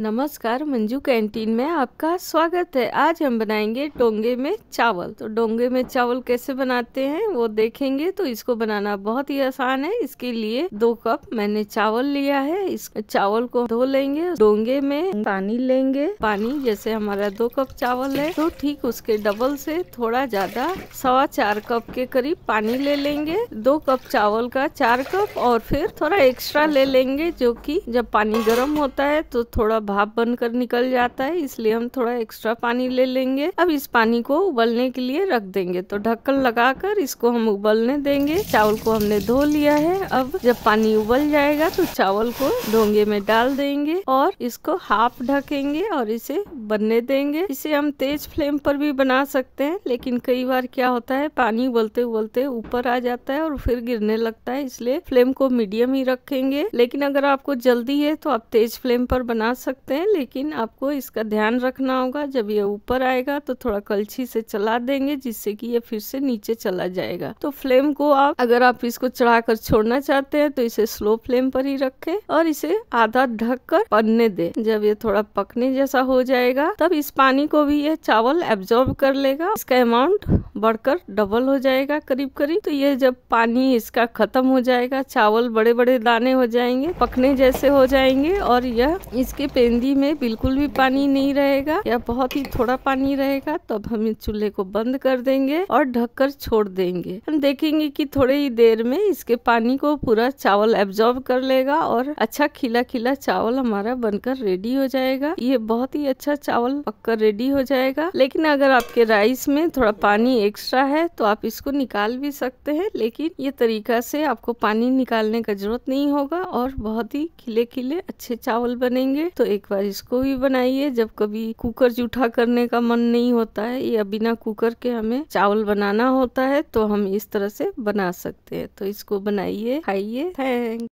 नमस्कार मंजू कैंटीन में आपका स्वागत है आज हम बनाएंगे डोंगे में चावल तो डोंगे में चावल कैसे बनाते हैं वो देखेंगे तो इसको बनाना बहुत ही आसान है इसके लिए दो कप मैंने चावल लिया है इस चावल को धो लेंगे डोंगे में पानी लेंगे पानी जैसे हमारा दो कप चावल है तो ठीक उसके डबल से थोड़ा ज्यादा सवा चार कप के करीब पानी ले लेंगे दो कप चावल का चार कप और फिर थोड़ा एक्स्ट्रा ले लेंगे जो की जब पानी गर्म होता है तो थोड़ा भाप बनकर निकल जाता है इसलिए हम थोड़ा एक्स्ट्रा पानी ले लेंगे अब इस पानी को उबलने के लिए रख देंगे तो ढक्कन लगाकर इसको हम उबलने देंगे चावल को हमने धो लिया है अब जब पानी उबल जाएगा तो चावल को ढोंगे में डाल देंगे और इसको हाफ ढकेंगे और इसे बनने देंगे इसे हम तेज फ्लेम पर भी बना सकते हैं लेकिन कई बार क्या होता है पानी उबलते उबलते ऊपर आ जाता है और फिर गिरने लगता है इसलिए फ्लेम को मीडियम ही रखेंगे लेकिन अगर आपको जल्दी है तो आप तेज फ्लेम पर बना सकते सकते हैं लेकिन आपको इसका ध्यान रखना होगा जब ये ऊपर आएगा तो थोड़ा कलछी से चला देंगे जिससे कि ये फिर से नीचे चला जाएगा तो फ्लेम को आप अगर आप इसको चढ़ाकर छोड़ना चाहते हैं तो इसे स्लो फ्लेम पर ही रखें और इसे आधा ढक कर पकने दे जब ये थोड़ा पकने जैसा हो जाएगा तब इस पानी को भी ये चावल एब्जॉर्ब कर लेगा इसका अमाउंट बढ़कर डबल हो जाएगा करीब करीब तो ये जब पानी इसका खत्म हो जाएगा चावल बड़े बड़े दाने हो जाएंगे पकने जैसे हो जाएंगे और यह इसके लेंदी में बिल्कुल भी पानी नहीं रहेगा या बहुत ही थोड़ा पानी रहेगा तब हम इस चूल्हे को बंद कर देंगे और ढककर छोड़ देंगे हम देखेंगे कि थोड़े ही देर में इसके पानी को पूरा चावल एब्जॉर्ब कर लेगा और अच्छा खिला खिला चावल हमारा बनकर रेडी हो जाएगा ये बहुत ही अच्छा चावल पककर रेडी हो जाएगा लेकिन अगर आपके राइस में थोड़ा पानी एक्स्ट्रा है तो आप इसको निकाल भी सकते हैं लेकिन ये तरीका से आपको पानी निकालने का जरूरत नहीं होगा और बहुत ही खिले खिले अच्छे चावल बनेंगे तो एक बार इसको भी बनाइए जब कभी कुकर जूठा करने का मन नहीं होता है या बिना कुकर के हमें चावल बनाना होता है तो हम इस तरह से बना सकते हैं तो इसको बनाइए खाइए थैंक